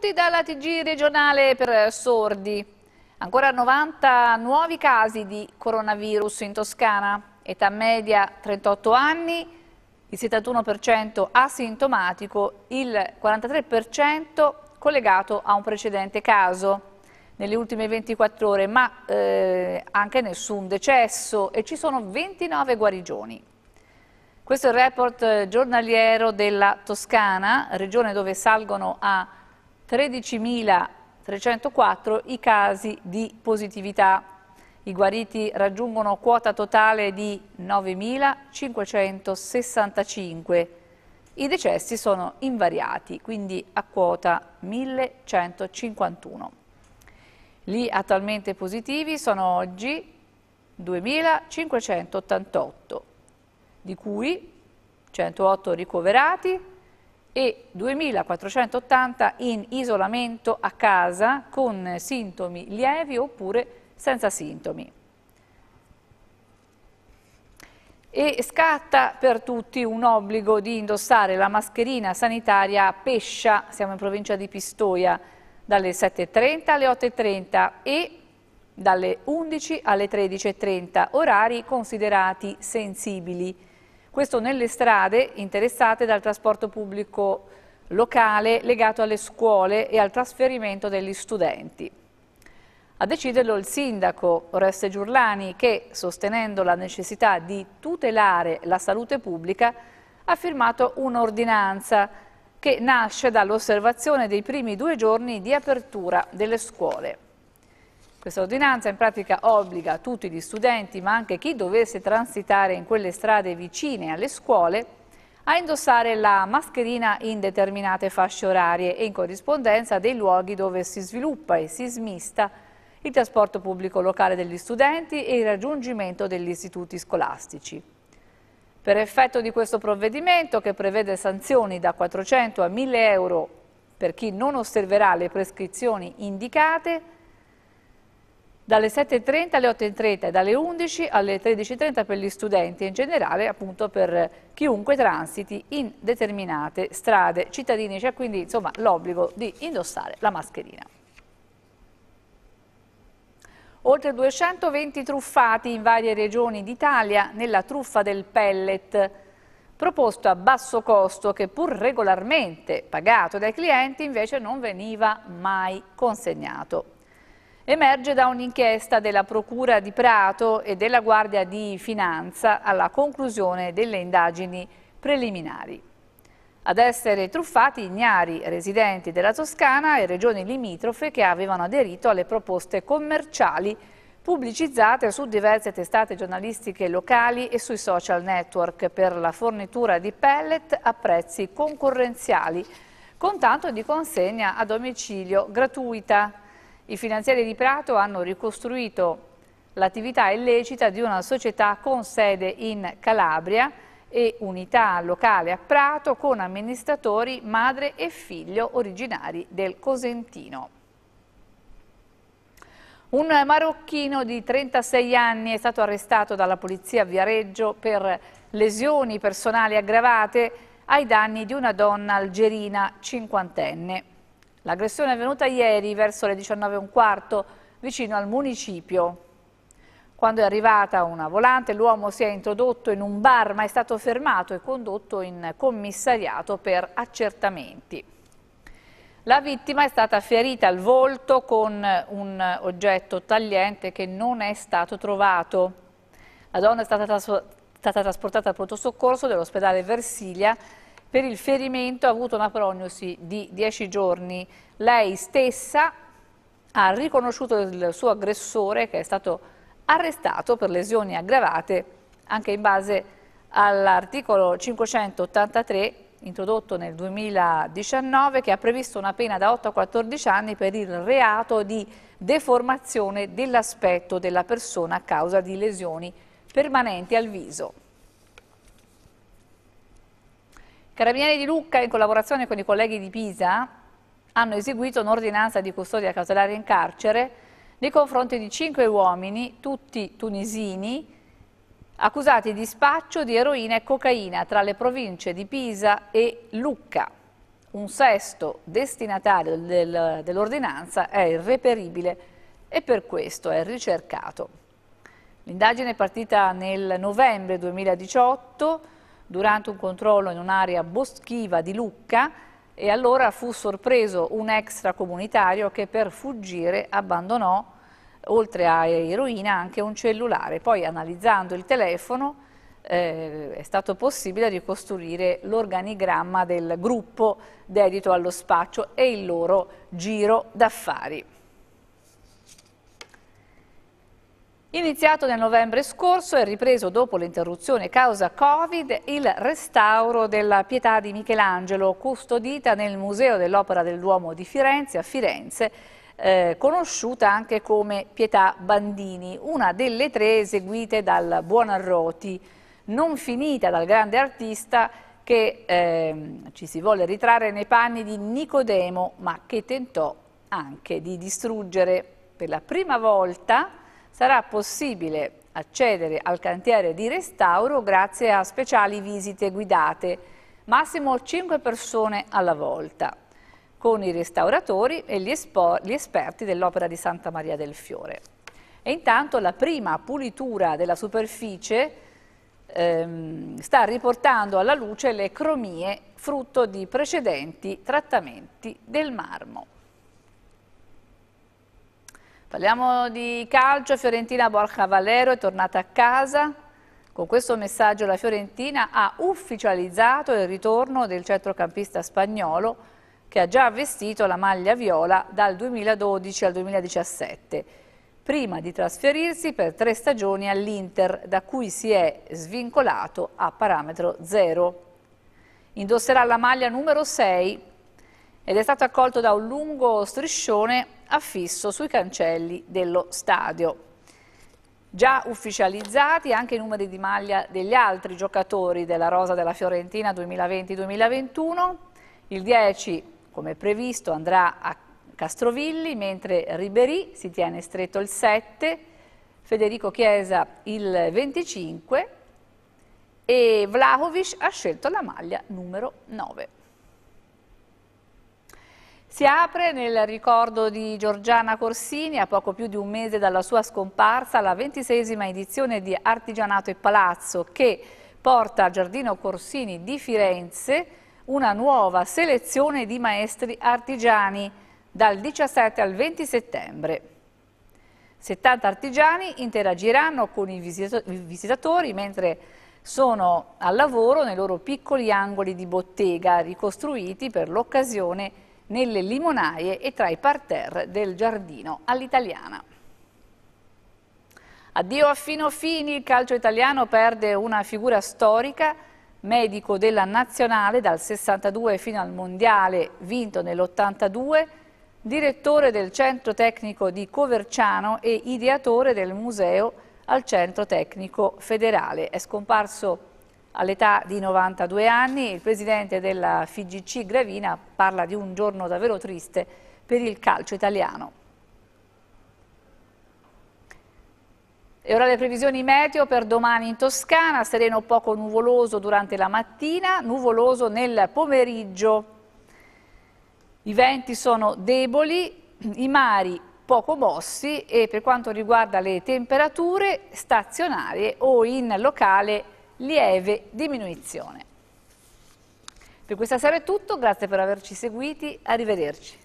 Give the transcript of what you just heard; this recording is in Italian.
tutti dalla TG regionale per eh, sordi. Ancora 90 nuovi casi di coronavirus in Toscana, età media 38 anni, il 71% asintomatico, il 43% collegato a un precedente caso nelle ultime 24 ore, ma eh, anche nessun decesso e ci sono 29 guarigioni. Questo è il report eh, giornaliero della Toscana, regione dove salgono a 13.304 i casi di positività. I guariti raggiungono quota totale di 9.565. I decessi sono invariati, quindi a quota 1.151. Gli attualmente positivi sono oggi 2.588, di cui 108 ricoverati, e 2480 in isolamento a casa con sintomi lievi oppure senza sintomi. E scatta per tutti un obbligo di indossare la mascherina sanitaria a Pescia, siamo in provincia di Pistoia, dalle 7.30 alle 8.30 e dalle 11 alle 13.30, orari considerati sensibili. Questo nelle strade interessate dal trasporto pubblico locale legato alle scuole e al trasferimento degli studenti. A deciderlo il sindaco Oreste Giurlani che, sostenendo la necessità di tutelare la salute pubblica, ha firmato un'ordinanza che nasce dall'osservazione dei primi due giorni di apertura delle scuole. Questa ordinanza in pratica obbliga tutti gli studenti, ma anche chi dovesse transitare in quelle strade vicine alle scuole, a indossare la mascherina in determinate fasce orarie e in corrispondenza dei luoghi dove si sviluppa e si smista il trasporto pubblico locale degli studenti e il raggiungimento degli istituti scolastici. Per effetto di questo provvedimento, che prevede sanzioni da 400 a 1000 euro per chi non osserverà le prescrizioni indicate, dalle 7.30 alle 8.30 e dalle 11 alle 13.30 per gli studenti e in generale appunto per chiunque transiti in determinate strade. Cittadini c'è cioè, quindi l'obbligo di indossare la mascherina. Oltre 220 truffati in varie regioni d'Italia nella truffa del pellet, proposto a basso costo che pur regolarmente pagato dai clienti invece non veniva mai consegnato. Emerge da un'inchiesta della Procura di Prato e della Guardia di Finanza alla conclusione delle indagini preliminari. Ad essere truffati ignari residenti della Toscana e regioni limitrofe che avevano aderito alle proposte commerciali pubblicizzate su diverse testate giornalistiche locali e sui social network per la fornitura di pellet a prezzi concorrenziali, con tanto di consegna a domicilio gratuita i finanziari di Prato hanno ricostruito l'attività illecita di una società con sede in Calabria e unità locale a Prato con amministratori madre e figlio originari del Cosentino. Un marocchino di 36 anni è stato arrestato dalla polizia a Viareggio per lesioni personali aggravate ai danni di una donna algerina cinquantenne. L'aggressione è avvenuta ieri verso le 19.15 vicino al municipio. Quando è arrivata una volante l'uomo si è introdotto in un bar ma è stato fermato e condotto in commissariato per accertamenti. La vittima è stata ferita al volto con un oggetto tagliente che non è stato trovato. La donna è stata, tras stata trasportata al pronto soccorso dell'ospedale Versilia per il ferimento ha avuto una prognosi di 10 giorni. Lei stessa ha riconosciuto il suo aggressore che è stato arrestato per lesioni aggravate anche in base all'articolo 583 introdotto nel 2019 che ha previsto una pena da 8 a 14 anni per il reato di deformazione dell'aspetto della persona a causa di lesioni permanenti al viso. Carabinieri di Lucca, in collaborazione con i colleghi di Pisa, hanno eseguito un'ordinanza di custodia cautelare in carcere nei confronti di cinque uomini, tutti tunisini, accusati di spaccio di eroina e cocaina tra le province di Pisa e Lucca. Un sesto destinatario del, dell'ordinanza è irreperibile e per questo è ricercato. L'indagine è partita nel novembre 2018 durante un controllo in un'area boschiva di Lucca e allora fu sorpreso un extracomunitario che per fuggire abbandonò, oltre a eroina, anche un cellulare. Poi analizzando il telefono eh, è stato possibile ricostruire l'organigramma del gruppo dedito allo spaccio e il loro giro d'affari. Iniziato nel novembre scorso e ripreso dopo l'interruzione causa Covid il restauro della pietà di Michelangelo, custodita nel Museo dell'Opera del Duomo di Firenze a Firenze, eh, conosciuta anche come Pietà Bandini, una delle tre eseguite dal Buonarroti, non finita dal grande artista che eh, ci si volle ritrarre nei panni di Nicodemo, ma che tentò anche di distruggere per la prima volta sarà possibile accedere al cantiere di restauro grazie a speciali visite guidate, massimo 5 persone alla volta, con i restauratori e gli, gli esperti dell'Opera di Santa Maria del Fiore. E intanto la prima pulitura della superficie ehm, sta riportando alla luce le cromie frutto di precedenti trattamenti del marmo. Parliamo di calcio, Fiorentina Borja Valero è tornata a casa. Con questo messaggio la Fiorentina ha ufficializzato il ritorno del centrocampista spagnolo che ha già vestito la maglia viola dal 2012 al 2017, prima di trasferirsi per tre stagioni all'Inter, da cui si è svincolato a parametro zero. Indosserà la maglia numero 6 ed è stato accolto da un lungo striscione affisso sui cancelli dello stadio. Già ufficializzati anche i numeri di maglia degli altri giocatori della Rosa della Fiorentina 2020-2021. Il 10, come previsto, andrà a Castrovilli, mentre Ribery si tiene stretto il 7, Federico Chiesa il 25 e Vlahovic ha scelto la maglia numero 9. Si apre nel ricordo di Giorgiana Corsini, a poco più di un mese dalla sua scomparsa, la ventisesima edizione di Artigianato e Palazzo che porta al Giardino Corsini di Firenze una nuova selezione di maestri artigiani dal 17 al 20 settembre. 70 artigiani interagiranno con i visitatori mentre sono al lavoro nei loro piccoli angoli di bottega ricostruiti per l'occasione nelle limonaie e tra i parterre del giardino all'italiana. Addio a Fino Fini, il calcio italiano perde una figura storica, medico della nazionale dal 62 fino al mondiale vinto nell'82, direttore del centro tecnico di Coverciano e ideatore del museo al centro tecnico federale. È scomparso All'età di 92 anni il presidente della FIGC Gravina parla di un giorno davvero triste per il calcio italiano. E ora le previsioni meteo per domani in Toscana, sereno poco nuvoloso durante la mattina, nuvoloso nel pomeriggio. I venti sono deboli, i mari poco mossi e per quanto riguarda le temperature stazionarie o in locale lieve diminuzione. Per questa sera è tutto, grazie per averci seguiti, arrivederci.